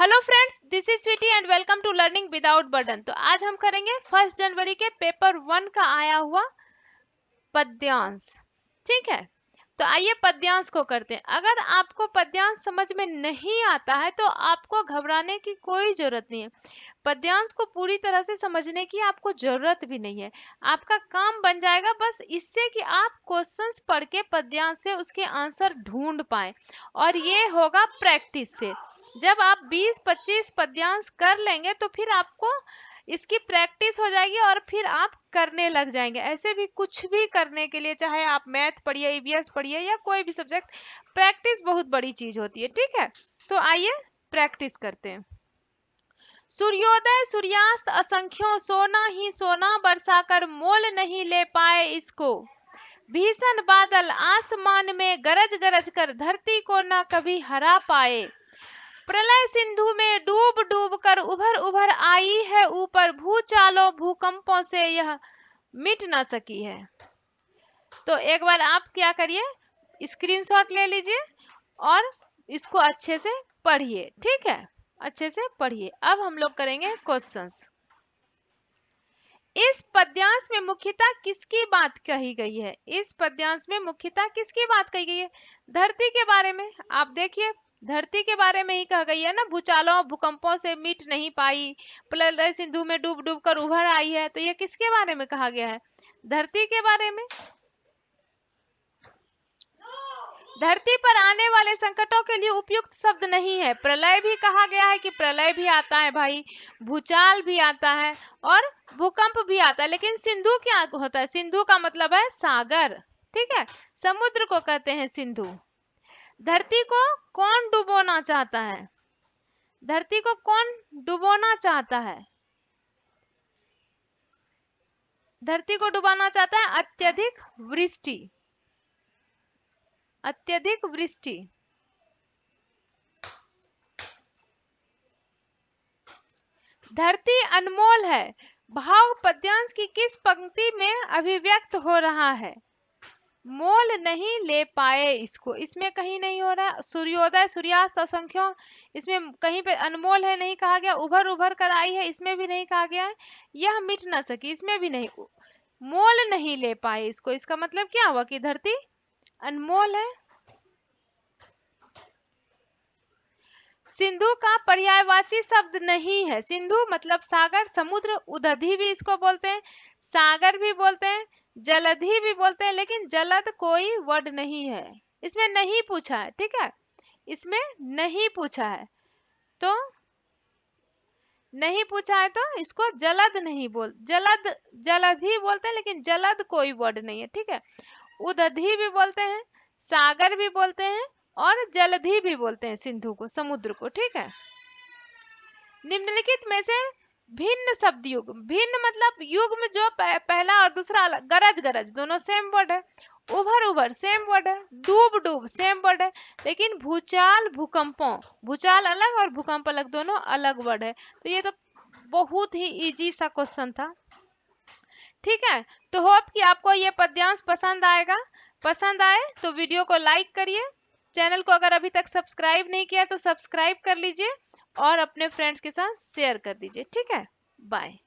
hello friends this is Sweety and welcome to learning without burden तो आज हम करेंगे फर्स्ट जनवरी के पेपर वन का आया हुआ पद्यांश ठीक है तो आइए पद्यांश को करते हैं अगर आपको पद्यांश समझ में नहीं आता है तो आपको घबराने की कोई जरूरत नहीं है पद्यांश को पूरी तरह से समझने की आपको जरूरत भी नहीं है आपका काम बन जाएगा बस इससे कि आप क्वेश्चंस पढ़ के पद्यांश से उसके आंसर ढूंढ पाए और ये होगा प्रैक्टिस से जब आप 20-25 पद्यांश कर लेंगे तो फिर आपको इसकी प्रैक्टिस हो जाएगी और फिर आप करने लग जाएंगे ऐसे भी कुछ भी करने के लिए चाहे आप मैथ पढ़िए ईवीएस पढ़िए या कोई भी सब्जेक्ट प्रैक्टिस बहुत बड़ी चीज होती है ठीक है तो आइए प्रैक्टिस करते हैं सूर्योदय सूर्यास्त असंख्यों सोना ही सोना बरसा कर मोल नहीं ले पाए इसको भीषण बादल आसमान में गरज गरज कर धरती को न कभी हरा पाए प्रलय सिंधु में डूब डूब कर उभर उभर आई है ऊपर भूचालों भूकंपों से यह मिट ना सकी है तो एक बार आप क्या करिए स्क्रीनशॉट ले लीजिए और इसको अच्छे से पढ़िए ठीक है अच्छे से पढ़िए अब हम लोग करेंगे क्वेश्चंस इस पद्यांश में मुख्यता किसकी बात कही गई है इस पद्यांश में मुख्यता किसकी बात कही गई है धरती के बारे में आप देखिए धरती के बारे में ही कहा गई है ना भूचालों भूकंपों से मिट नहीं पाई प्रलय सिंधु में डूब डूब कर उभर आई है तो यह किसके बारे में कहा गया है धरती के बारे में धरती पर आने वाले संकटों के लिए उपयुक्त शब्द नहीं है प्रलय भी कहा गया है कि प्रलय भी आता है भाई भूचाल भी आता है और भूकंप भी आता है लेकिन सिंधु क्या होता है सिंधु का मतलब है सागर ठीक है समुद्र को कहते हैं सिंधु धरती को कौन डुबोना चाहता है धरती को कौन डुबोना चाहता है धरती को डुबाना चाहता है अत्यधिक वृष्टि अत्यधिक वृष्टि धरती अनमोल है भाव पद्यांश की किस पंक्ति में अभिव्यक्त हो रहा है मोल नहीं ले पाए इसको इसमें कहीं नहीं हो रहा सूर्योदय सूर्यास्त असंख्य इसमें कहीं पे अनमोल है नहीं कहा गया उभर उभर कर आई है इसमें भी नहीं कहा गया है यह मिट ना सकी इसमें भी नहीं मोल नहीं ले पाए इसको इसका मतलब क्या हुआ कि धरती अनमोल है सिंधु का पर्यायवाची शब्द नहीं है सिंधु मतलब सागर समुद्र उदधि भी इसको बोलते हैं सागर भी बोलते हैं जलधि भी बोलते हैं लेकिन जलद कोई वर्ड नहीं है इसमें नहीं पूछा है ठीक है इसमें नहीं पूछा है तो नहीं पूछा है तो इसको जलद नहीं बोल जलद जलद ही बोलते हैं लेकिन जलद कोई वर्ड नहीं है ठीक है उदधि भी बोलते हैं सागर भी बोलते हैं और जलधि भी बोलते हैं सिंधु को समुद्र को ठीक है निम्नलिखित में से भिन्न शब्द युग भिन्न मतलब युग में जो पहला और दूसरा अलग गरज गरज दोनों सेम वर्ड है उभर उभर सेम वर्ड है डूब डूब सेम वर्ड है लेकिन भूचाल भूकंपों भूचाल अलग और भूकंप अलग दोनों अलग वर्ड है तो ये तो बहुत ही इजी सा क्वेश्चन था ठीक है तो होप कि आपको ये पद्यांश पसंद आएगा पसंद आए तो वीडियो को लाइक करिए चैनल को अगर अभी तक सब्सक्राइब नहीं किया तो सब्सक्राइब कर लीजिए और अपने फ्रेंड्स के साथ शेयर कर दीजिए ठीक है बाय